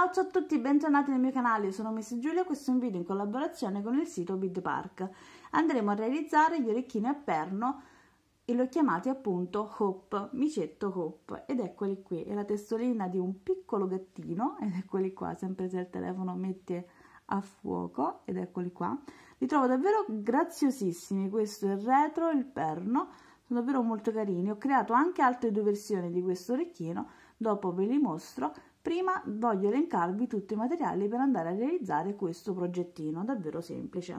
Ciao, ciao a tutti, bentornati nel mio canale, Io sono Miss Giulia e questo è un video in collaborazione con il sito Bid Park. Andremo a realizzare gli orecchini a perno e li ho chiamati appunto Hope, micetto Hope, ed eccoli qui, è la testolina di un piccolo gattino, ed eccoli qua, sempre se il telefono mette a fuoco, ed eccoli qua. Li trovo davvero graziosissimi, questo è il retro, il perno, sono davvero molto carini, ho creato anche altre due versioni di questo orecchino, dopo ve li mostro, Prima voglio elencarvi tutti i materiali per andare a realizzare questo progettino, davvero semplice.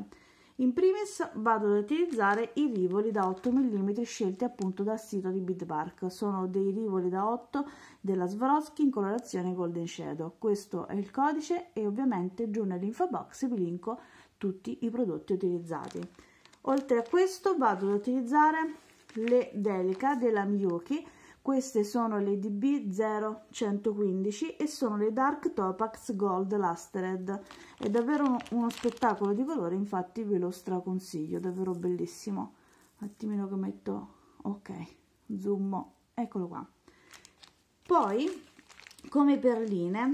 In primis vado ad utilizzare i rivoli da 8 mm scelti appunto dal sito di Bitbark. Sono dei rivoli da 8 della Swarovski in colorazione Golden Shadow. Questo è il codice e ovviamente giù nell'info box vi linko tutti i prodotti utilizzati. Oltre a questo vado ad utilizzare le Delica della Miyuki queste sono le DB0115 e sono le Dark Topax Gold Lustered. È davvero uno spettacolo di colore, infatti ve lo straconsiglio, davvero bellissimo. Un attimino che metto... ok, zoom, eccolo qua. Poi, come perline,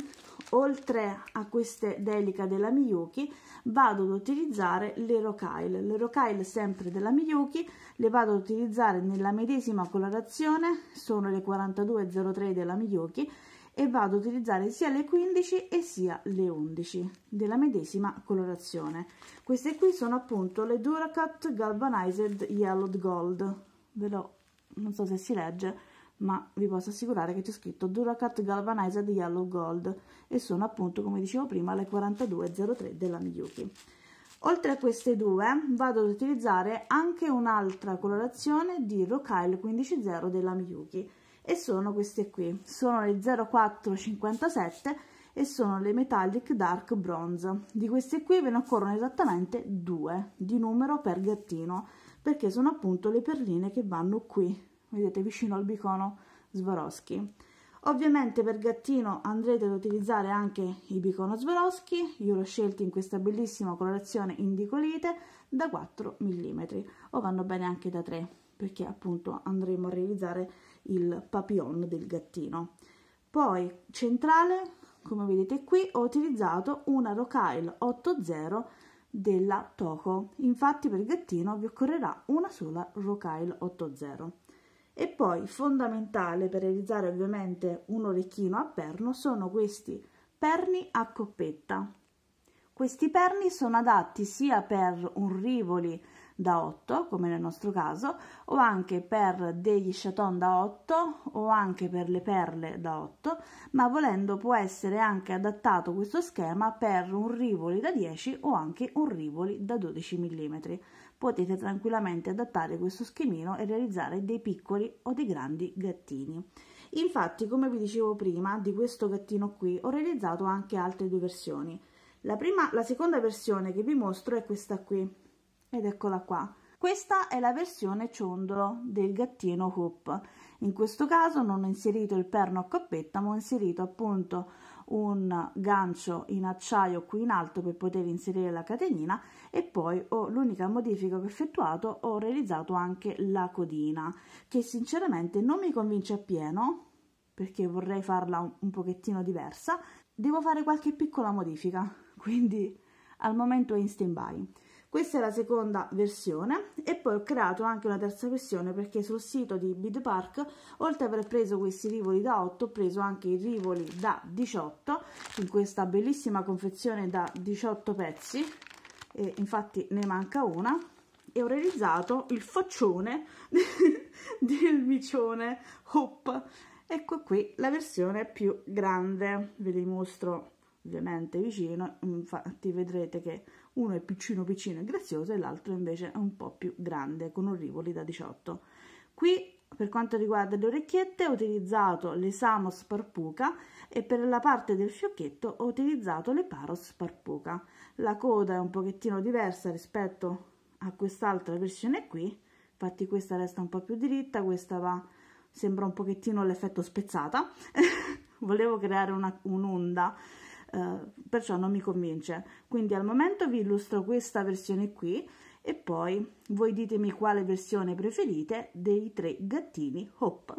oltre a queste delica della Miyuki vado ad utilizzare le rocaille le rocaille sempre della Miyuki le vado ad utilizzare nella medesima colorazione sono le 4203 della Miyuki e vado ad utilizzare sia le 15 e sia le 11 della medesima colorazione queste qui sono appunto le Duracut Galvanized Yellowed Gold ve lo non so se si legge ma vi posso assicurare che c'è scritto Duracat Galvanized Yellow Gold e sono appunto come dicevo prima le 4203 della Miyuki oltre a queste due vado ad utilizzare anche un'altra colorazione di Rocaille 150 della Miyuki e sono queste qui sono le 0457 e sono le Metallic Dark Bronze di queste qui ve ne occorrono esattamente due di numero per gattino perché sono appunto le perline che vanno qui vedete vicino al bicono Swarovski ovviamente per gattino andrete ad utilizzare anche i bicono Swarovski io l'ho scelto in questa bellissima colorazione indicolite da 4 mm o vanno bene anche da 3 perché appunto andremo a realizzare il papillon del gattino poi centrale come vedete qui ho utilizzato una Rocaille 80 della Toco infatti per gattino vi occorrerà una sola Rocaille 80 e poi fondamentale per realizzare ovviamente un orecchino a perno sono questi perni a coppetta. Questi perni sono adatti sia per un rivoli da 8, come nel nostro caso, o anche per degli chaton da 8 o anche per le perle da 8, ma volendo può essere anche adattato questo schema per un rivoli da 10 o anche un rivoli da 12 mm potete tranquillamente adattare questo schemino e realizzare dei piccoli o dei grandi gattini. Infatti, come vi dicevo prima, di questo gattino qui ho realizzato anche altre due versioni. La, prima, la seconda versione che vi mostro è questa qui, ed eccola qua. Questa è la versione ciondolo del gattino hoop. In questo caso non ho inserito il perno a coppetta, ma ho inserito appunto un gancio in acciaio qui in alto per poter inserire la catenina e poi ho oh, l'unica modifica che ho effettuato ho realizzato anche la codina che sinceramente non mi convince appieno perché vorrei farla un, un pochettino diversa devo fare qualche piccola modifica quindi al momento è in stand by questa è la seconda versione e poi ho creato anche una terza versione perché sul sito di Bid Park, oltre ad aver preso questi rivoli da 8, ho preso anche i rivoli da 18 in questa bellissima confezione da 18 pezzi e infatti ne manca una e ho realizzato il faccione del micione Hop. Ecco qui la versione più grande, ve li mostro ovviamente vicino, infatti vedrete che uno è piccino piccino e grazioso e l'altro invece è un po' più grande con un rivoli da 18. Qui per quanto riguarda le orecchiette ho utilizzato le Samos Parpuca e per la parte del fiocchetto ho utilizzato le Paros Parpuca. La coda è un pochettino diversa rispetto a quest'altra versione qui, infatti questa resta un po' più diritta, questa va, sembra un pochettino l'effetto spezzata. Volevo creare un'onda eh, perciò non mi convince quindi al momento vi illustro questa versione qui e poi voi ditemi quale versione preferite dei tre gattini hop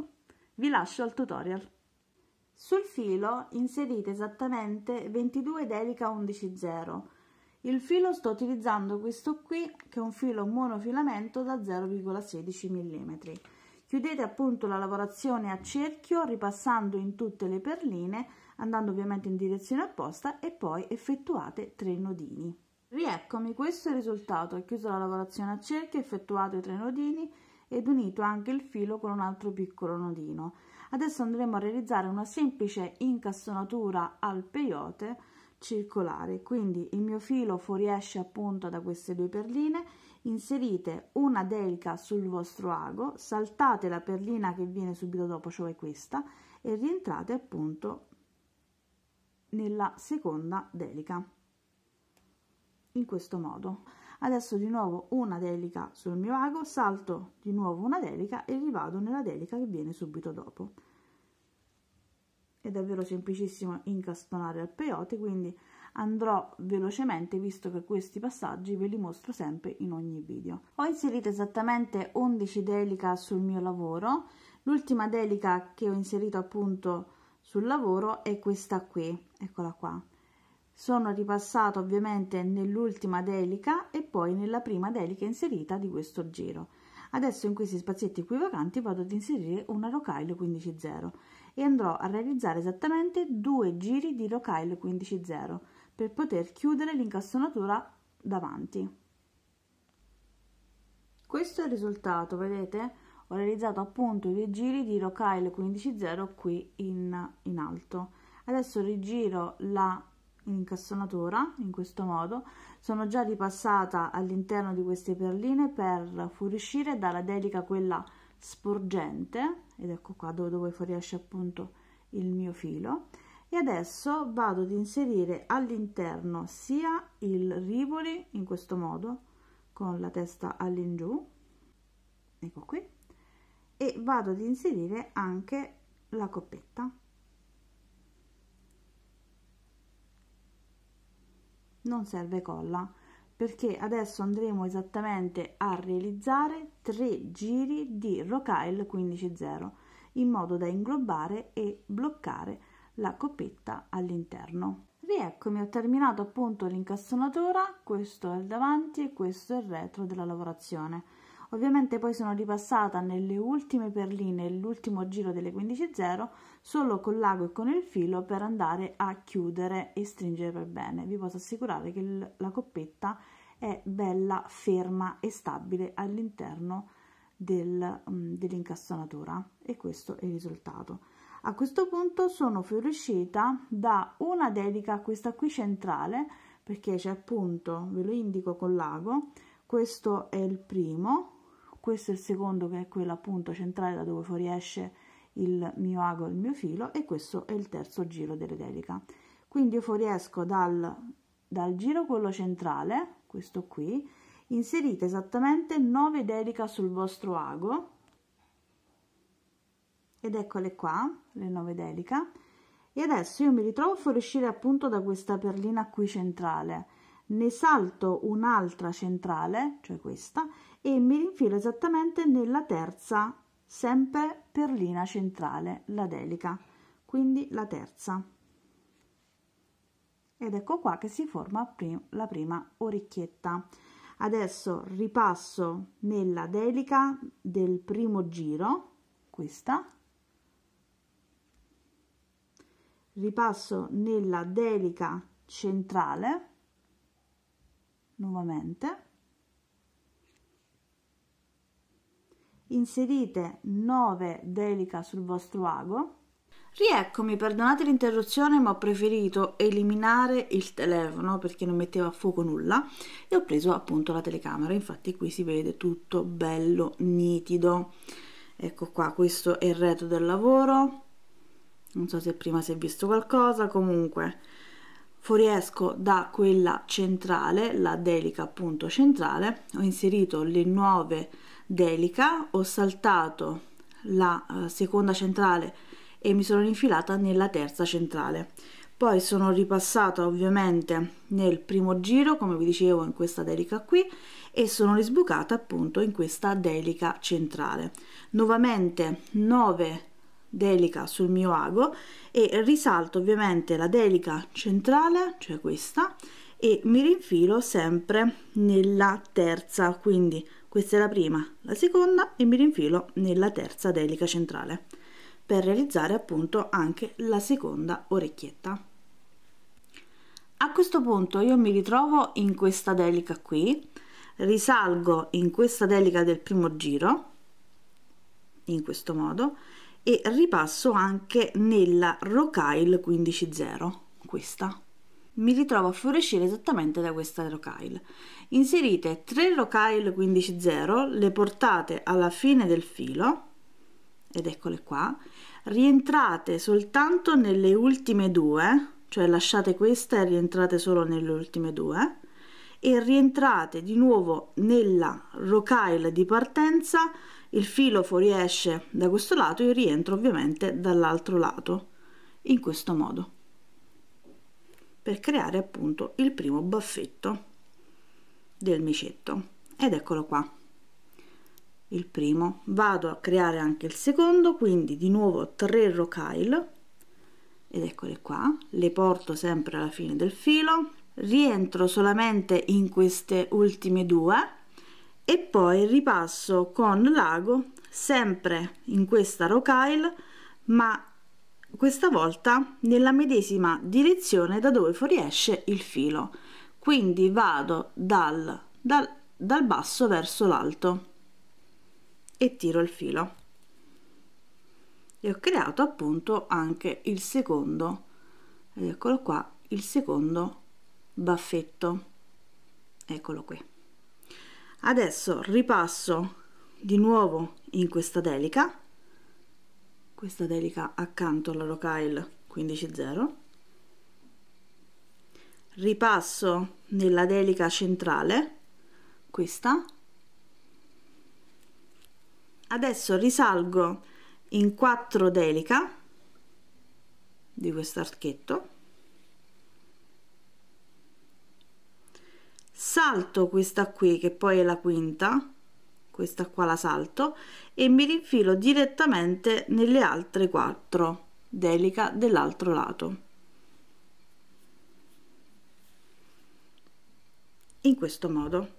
vi lascio al tutorial sul filo inserite esattamente 22 delica 11 0 il filo sto utilizzando questo qui che è un filo monofilamento da 0,16 mm chiudete appunto la lavorazione a cerchio ripassando in tutte le perline andando ovviamente in direzione opposta e poi effettuate tre nodini. Rieccomi, questo è il risultato, ho chiuso la lavorazione a cerchio, effettuato i tre nodini ed unito anche il filo con un altro piccolo nodino. Adesso andremo a realizzare una semplice incassonatura al peyote circolare, quindi il mio filo fuoriesce appunto da queste due perline, inserite una delica sul vostro ago, saltate la perlina che viene subito dopo, cioè questa, e rientrate appunto nella seconda delica in questo modo adesso di nuovo una delica sul mio ago salto di nuovo una delica e rivado nella delica che viene subito dopo è davvero semplicissimo incastonare il peyote quindi andrò velocemente visto che questi passaggi ve li mostro sempre in ogni video ho inserito esattamente 11 delica sul mio lavoro l'ultima delica che ho inserito appunto sul lavoro è questa qui, eccola qua. Sono ripassato ovviamente nell'ultima delica e poi nella prima delica inserita di questo giro. Adesso in questi spazietti qui vacanti vado ad inserire una rocaille 15-0 e andrò a realizzare esattamente due giri di rocaille 15-0 per poter chiudere l'incastonatura davanti. Questo è il risultato, vedete? ho realizzato appunto i due giri di Rocaille 15.0 qui in, in alto adesso rigiro la in questo modo sono già ripassata all'interno di queste perline per fuoriuscire dalla delica quella sporgente ed ecco qua dove, dove fuoriesce appunto il mio filo e adesso vado ad inserire all'interno sia il rivoli in questo modo con la testa all'ingiù ecco qui e vado ad inserire anche la coppetta non serve colla perché adesso andremo esattamente a realizzare tre giri di rocaille 15 0 in modo da inglobare e bloccare la coppetta all'interno rieccomi ho terminato appunto l'incastonatura questo è il davanti e questo è il retro della lavorazione Ovviamente poi sono ripassata nelle ultime perline, l'ultimo giro delle 15.0, solo con l'ago e con il filo per andare a chiudere e stringere per bene. Vi posso assicurare che la coppetta è bella, ferma e stabile all'interno del, mm, dell'incastonatura e questo è il risultato. A questo punto sono fuoriuscita da una dedica, questa qui centrale, perché c'è appunto, ve lo indico con l'ago, questo è il primo, questo è il secondo che è quello appunto centrale da dove fuoriesce il mio ago, il mio filo e questo è il terzo giro delle delica Quindi io fuoriesco dal, dal giro quello centrale, questo qui, inserite esattamente 9 delica sul vostro ago ed eccole qua le 9 delica e adesso io mi ritrovo a fuoriuscire appunto da questa perlina qui centrale ne salto un'altra centrale, cioè questa, e mi rinfilo esattamente nella terza, sempre perlina centrale, la delica, quindi la terza. Ed ecco qua che si forma prim la prima orecchietta. Adesso ripasso nella delica del primo giro, questa, ripasso nella delica centrale, nuovamente inserite 9 delica sul vostro ago Rieccomi, perdonate l'interruzione ma ho preferito eliminare il telefono perché non metteva a fuoco nulla e ho preso appunto la telecamera, infatti qui si vede tutto bello nitido. Ecco qua, questo è il retro del lavoro, non so se prima si è visto qualcosa, comunque fuoriesco da quella centrale, la delica appunto centrale, ho inserito le nuove delica, ho saltato la eh, seconda centrale e mi sono infilata nella terza centrale. Poi sono ripassata ovviamente nel primo giro, come vi dicevo, in questa delica qui e sono risbucata appunto in questa delica centrale. Nuovamente 9 delica sul mio ago e risalto ovviamente la delica centrale, cioè questa, e mi rinfilo sempre nella terza, quindi questa è la prima, la seconda e mi rinfilo nella terza delica centrale per realizzare appunto anche la seconda orecchietta. A questo punto io mi ritrovo in questa delica qui, risalgo in questa delica del primo giro, in questo modo, e ripasso anche nella Rocail 150, questa. Mi ritrovo a fluorescire esattamente da questa Rocail. Inserite 3 Rocail 150, le portate alla fine del filo, ed eccole qua, rientrate soltanto nelle ultime due, cioè lasciate questa e rientrate solo nelle ultime due, e rientrate di nuovo nella rocaille di partenza il filo fuoriesce da questo lato e rientro ovviamente dall'altro lato in questo modo per creare appunto il primo baffetto del micetto ed eccolo qua il primo vado a creare anche il secondo quindi di nuovo 3 rocaille ed eccole qua le porto sempre alla fine del filo rientro solamente in queste ultime due e poi ripasso con l'ago sempre in questa rocaille ma questa volta nella medesima direzione da dove fuoriesce il filo quindi vado dal, dal, dal basso verso l'alto e tiro il filo e ho creato appunto anche il secondo eccolo qua il secondo baffetto eccolo qui adesso ripasso di nuovo in questa delica questa delica accanto alla locale 15.0 ripasso nella delica centrale questa adesso risalgo in 4 delica di questo archetto salto questa qui che poi è la quinta questa qua la salto e mi rinfilo direttamente nelle altre quattro delica dell'altro lato in questo modo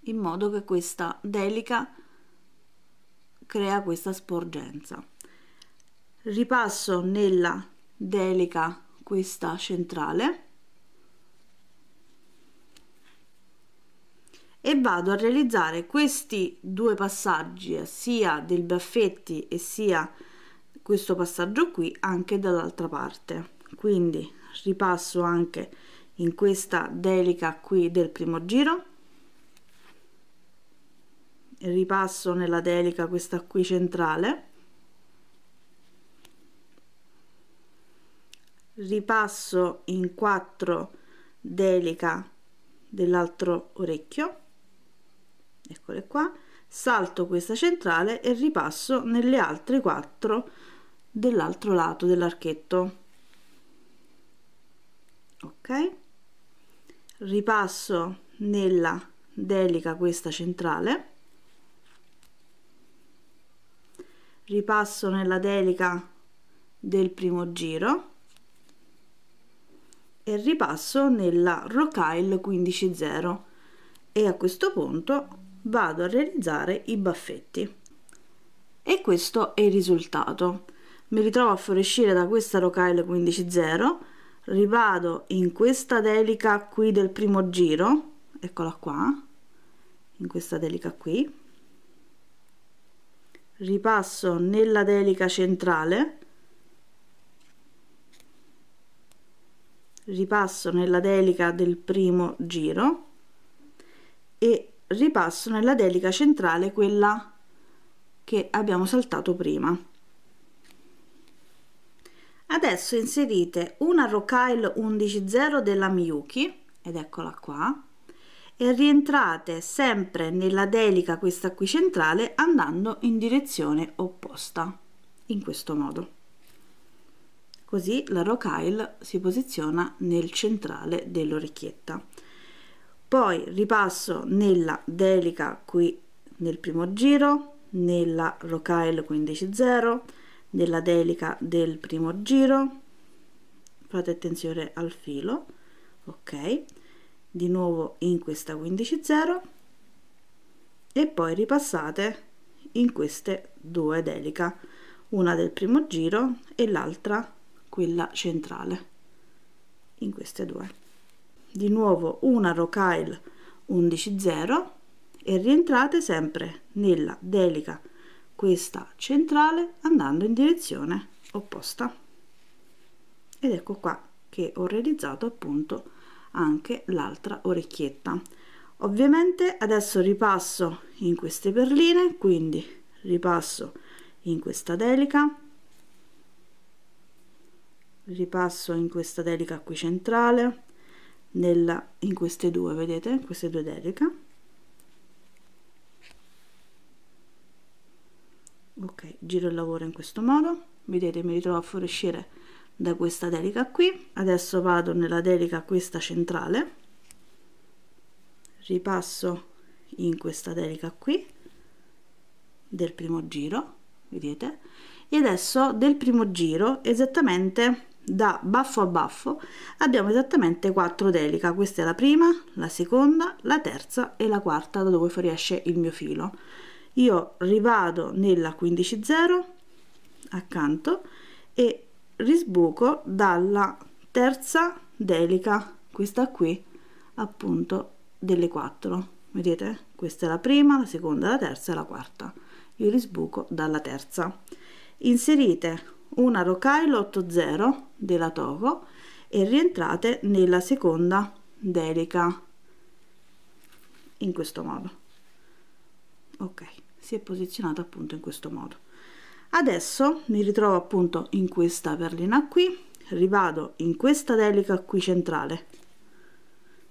in modo che questa delica crea questa sporgenza ripasso nella delica questa centrale e vado a realizzare questi due passaggi eh, sia del baffetti e sia questo passaggio qui anche dall'altra parte quindi ripasso anche in questa delica qui del primo giro ripasso nella delica questa qui centrale ripasso in quattro delica dell'altro orecchio eccole qua salto questa centrale e ripasso nelle altre 4 dell'altro lato dell'archetto ok ripasso nella delica questa centrale ripasso nella delica del primo giro e ripasso nella rocaille 15 0 e a questo punto vado a realizzare i baffetti e questo è il risultato mi ritrovo a fuoriuscire da questa rocaille 15.0 rivado in questa delica qui del primo giro eccola qua in questa delica qui ripasso nella delica centrale ripasso nella delica del primo giro e ripasso nella delica centrale quella che abbiamo saltato prima adesso inserite una rocaille 110 della Miyuki ed eccola qua e rientrate sempre nella delica questa qui centrale andando in direzione opposta in questo modo così la rocaille si posiziona nel centrale dell'orecchietta poi ripasso nella delica qui nel primo giro nella rocaille 15.0 nella delica del primo giro fate attenzione al filo ok di nuovo in questa 15.0 e poi ripassate in queste due delica una del primo giro e l'altra quella centrale in queste due di nuovo una rocaille 11.0 e rientrate sempre nella delica questa centrale andando in direzione opposta ed ecco qua che ho realizzato appunto anche l'altra orecchietta ovviamente adesso ripasso in queste perline quindi ripasso in questa delica ripasso in questa delica qui centrale nella, in queste due, vedete? Queste due dedica. Ok, giro il lavoro in questo modo. Vedete, mi ritrovo a fuoriuscire da questa delica qui. Adesso vado nella delica questa centrale. Ripasso in questa delica qui del primo giro, vedete? E adesso del primo giro esattamente da baffo a baffo abbiamo esattamente 4 delica questa è la prima la seconda la terza e la quarta da dove fuoriesce il mio filo io rivado nella 15 0 accanto e risbuco dalla terza delica questa qui appunto delle 4 vedete questa è la prima la seconda la terza e la quarta io risbuco dalla terza inserite una rocaille 8-0 della Togo e rientrate nella seconda delica in questo modo ok si è posizionata appunto in questo modo adesso mi ritrovo appunto in questa perlina qui rivado in questa delica qui centrale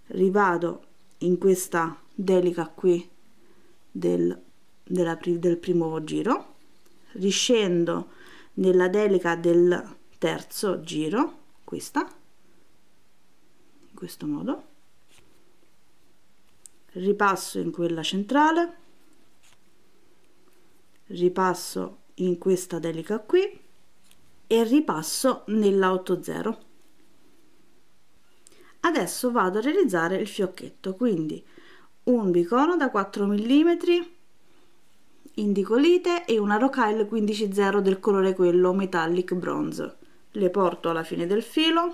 rivado in questa delica qui del, della, del primo giro riscendo nella delica del terzo giro questa in questo modo ripasso in quella centrale ripasso in questa delica qui e ripasso nella 80 adesso vado a realizzare il fiocchetto quindi un bicono da 4 mm indicolite e una Rocaille 15.0 del colore quello metallic bronze. Le porto alla fine del filo,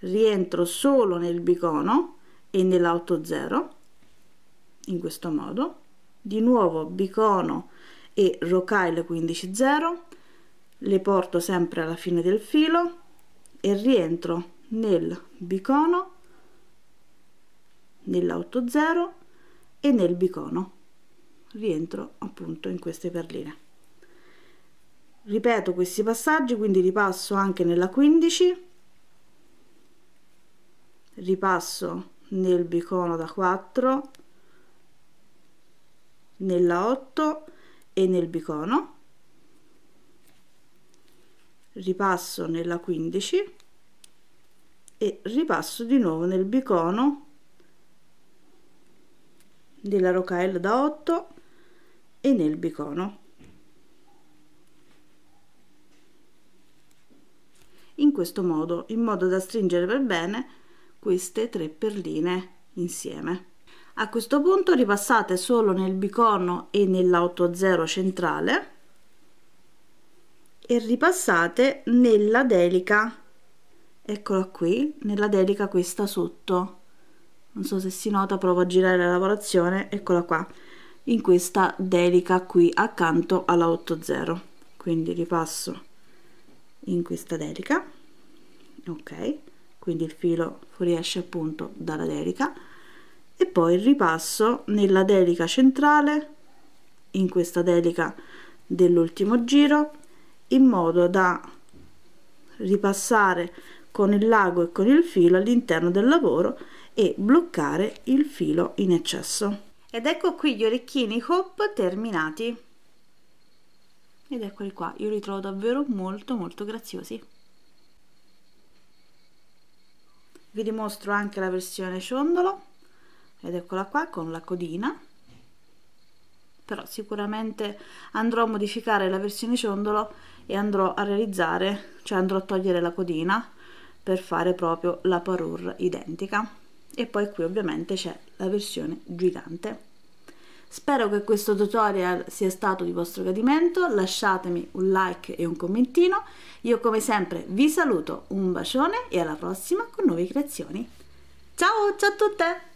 rientro solo nel bicono e nell'80 in questo modo, di nuovo bicono e Rocaille 15.0, le porto sempre alla fine del filo e rientro nel bicono, nell'80 e nel bicono rientro appunto in queste perline ripeto questi passaggi quindi ripasso anche nella 15 ripasso nel bicono da 4 nella 8 e nel bicono ripasso nella 15 e ripasso di nuovo nel bicono della rocaella da 8 e nel bicono in questo modo in modo da stringere per bene queste tre perline insieme a questo punto ripassate solo nel bicono e nell'80 centrale e ripassate nella delica eccola qui nella delica questa sotto non so se si nota provo a girare la lavorazione eccola qua in questa delica qui accanto alla 80 quindi ripasso in questa delica ok quindi il filo fuoriesce appunto dalla delica e poi ripasso nella delica centrale in questa delica dell'ultimo giro in modo da ripassare con il lago e con il filo all'interno del lavoro e bloccare il filo in eccesso ed ecco qui gli orecchini hop terminati ed eccoli qua io li trovo davvero molto molto graziosi vi dimostro anche la versione ciondolo ed eccola qua con la codina però sicuramente andrò a modificare la versione ciondolo e andrò a realizzare cioè andrò a togliere la codina per fare proprio la parure identica e poi qui ovviamente c'è la versione gigante. Spero che questo tutorial sia stato di vostro gradimento, lasciatemi un like e un commentino, io come sempre vi saluto, un bacione e alla prossima con nuove creazioni. Ciao, ciao a tutte!